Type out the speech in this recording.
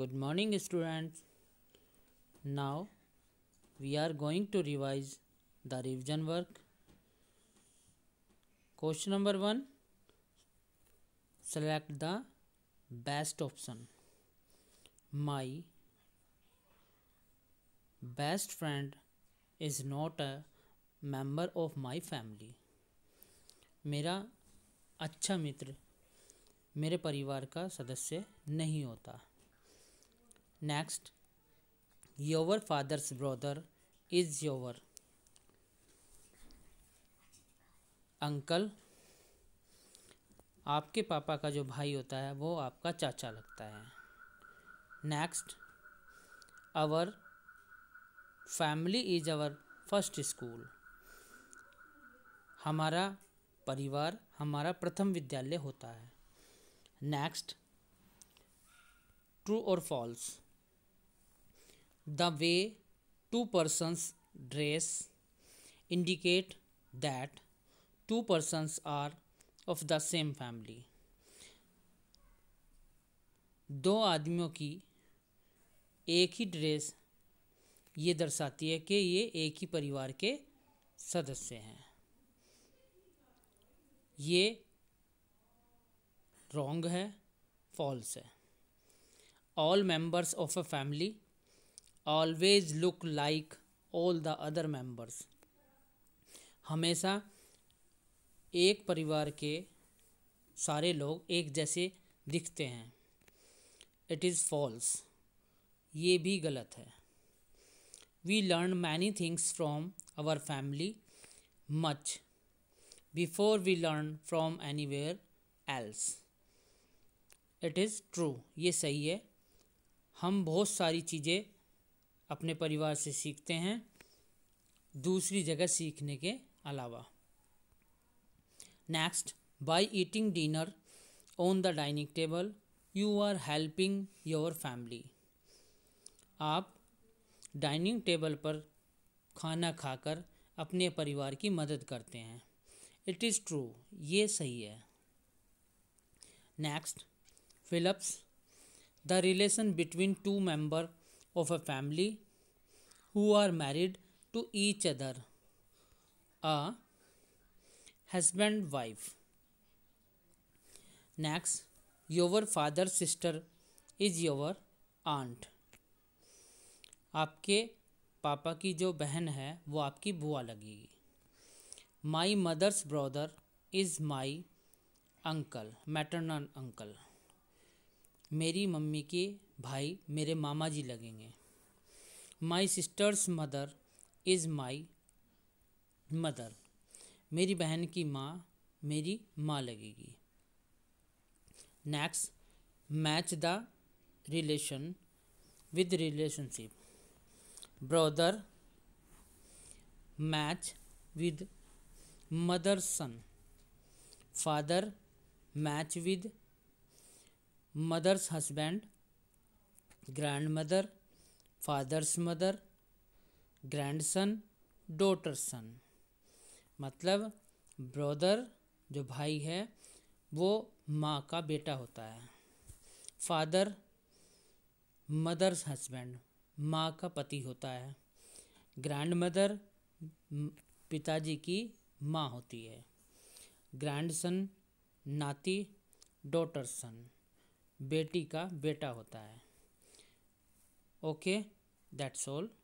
good morning students now we are going to revise the revision work question number 1 select the best option my best friend is not a member of my family मेरा अच्छा मित्र मेरे परिवार का सदस्य नहीं होता next your father's brother is your uncle आपके पापा का जो भाई होता है वो आपका चाचा लगता है next our family is our first school हमारा परिवार हमारा प्रथम विद्यालय होता है नेक्स्ट ट्रू और false the way two persons dress indicate that two persons are of the same family दो आदमियों की एक ही ड्रेस ये दर्शाती है कि ये एक ही परिवार के सदस्य हैं ये रॉन्ग है फॉल्स है all members of a family always look like all the other members हमेशा एक परिवार के सारे लोग एक जैसे दिखते हैं इट इज़ फॉल्स ये भी गलत है we learn many things from our family much before we learn from anywhere else it is true ये सही है हम बहुत सारी चीज़ें अपने परिवार से सीखते हैं दूसरी जगह सीखने के अलावा next by eating dinner on the dining table you are helping your family आप डाइनिंग टेबल पर खाना खाकर अपने परिवार की मदद करते हैं इट इज़ ट्रू ये सही है next fill ups the relation between two member of a family who are married to each other a husband wife next your father sister is your aunt आपके पापा की जो बहन है वो आपकी बुआ लगेगी my mother's brother is my uncle maternal uncle मेरी मम्मी के भाई मेरे मामा जी लगेंगे my sister's mother is my mother मेरी बहन की माँ मेरी माँ लगेगी next match the relation with relationship brother match with mother son father match with mother's husband grandmother father's mother grandson daughter son मतलब ब्रदर जो भाई है वो माँ का बेटा होता है फादर मदर्स हस्बैंड माँ का पति होता है ग्रैंड मदर पिताजी की माँ होती है ग्रैंड सन नाती डॉटर सन बेटी का बेटा होता है ओके दैट्स ऑल